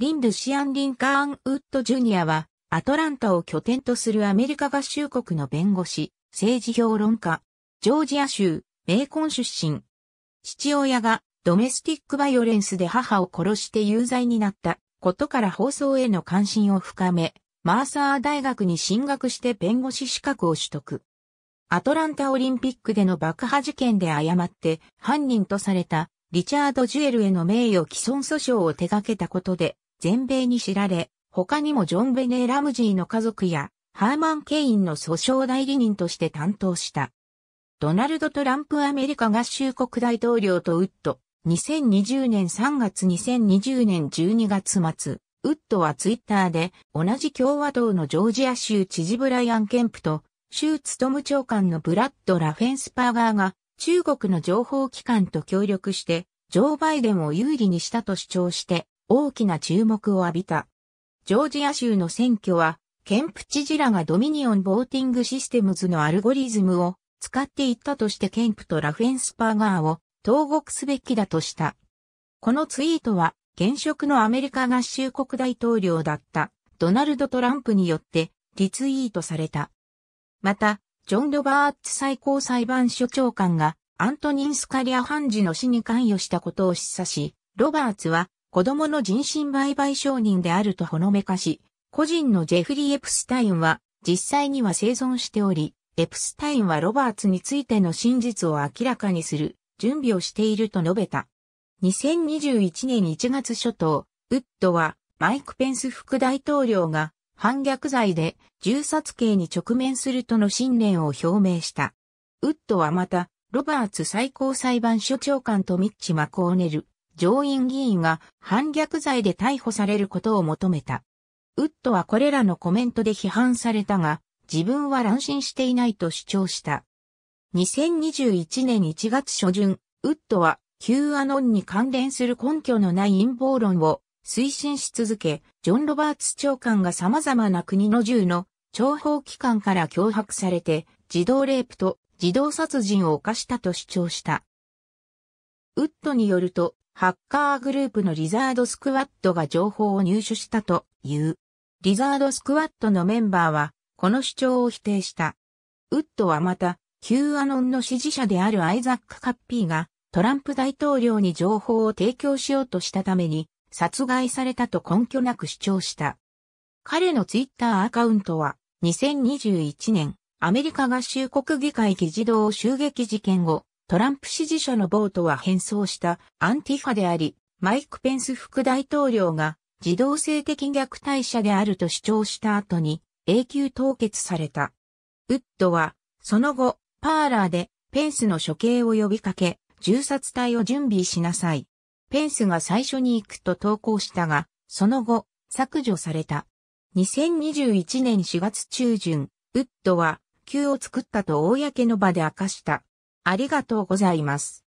リン・ルシアン・リンカーン・ウッド・ジュニアは、アトランタを拠点とするアメリカ合衆国の弁護士、政治評論家、ジョージア州、メーコン出身。父親がドメスティックバイオレンスで母を殺して有罪になったことから放送への関心を深め、マーサー大学に進学して弁護士資格を取得。アトランタオリンピックでの爆破事件で誤って犯人とされたリチャード・ジュエルへの名誉毀損訴訟を手掛けたことで全米に知られ、他にもジョン・ベネラムジーの家族や、ハーマン・ケインの訴訟代理人として担当した。ドナルド・トランプアメリカ合衆国大統領とウッド、2020年3月2020年12月末、ウッドはツイッターで同じ共和党のジョージア州知事ブライアン・ケンプと州務長官のブラッド・ラフェンスパーガーが中国の情報機関と協力してジョー・バイデンを有利にしたと主張して大きな注目を浴びた。ジョージア州の選挙は、ケンプ知事らがドミニオンボーティングシステムズのアルゴリズムを使っていったとしてケンプとラフェンスパーガーを投獄すべきだとした。このツイートは、現職のアメリカ合衆国大統領だったドナルド・トランプによってリツイートされた。また、ジョン・ロバーツ最高裁判所長官がアントニン・スカリア判事の死に関与したことを示唆し、ロバーツは子供の人身売買承認であるとほのめかし、個人のジェフリー・エプスタインは実際には生存しており、エプスタインはロバーツについての真実を明らかにする準備をしていると述べた。2021年1月初頭、ウッドはマイク・ペンス副大統領が反逆罪で銃殺刑に直面するとの信念を表明した。ウッドはまた、ロバーツ最高裁判所長官とミッチ・マコーネル、上院議員が反逆罪で逮捕されることを求めた。ウッドはこれらのコメントで批判されたが、自分は乱心していないと主張した。2021年1月初旬、ウッドは Q アノンに関連する根拠のない陰謀論を推進し続け、ジョン・ロバーツ長官が様々な国の銃の諜報機関から脅迫されて、児童レイプと児童殺人を犯したと主張した。ウッドによると、ハッカーグループのリザードスクワットが情報を入手したという。リザードスクワットのメンバーは、この主張を否定した。ウッドはまた、Q アノンの支持者であるアイザック・カッピーが、トランプ大統領に情報を提供しようとしたために、殺害されたと根拠なく主張した。彼のツイッターアカウントは、2021年、アメリカ合衆国議会議事堂襲撃事件後、トランプ支持者のボートは変装したアンティファであり、マイク・ペンス副大統領が自動性的虐待者であると主張した後に永久凍結された。ウッドは、その後、パーラーでペンスの処刑を呼びかけ、銃殺隊を準備しなさい。ペンスが最初に行くと投稿したが、その後、削除された。2021年4月中旬、ウッドは、急を作ったと公の場で明かした。ありがとうございます。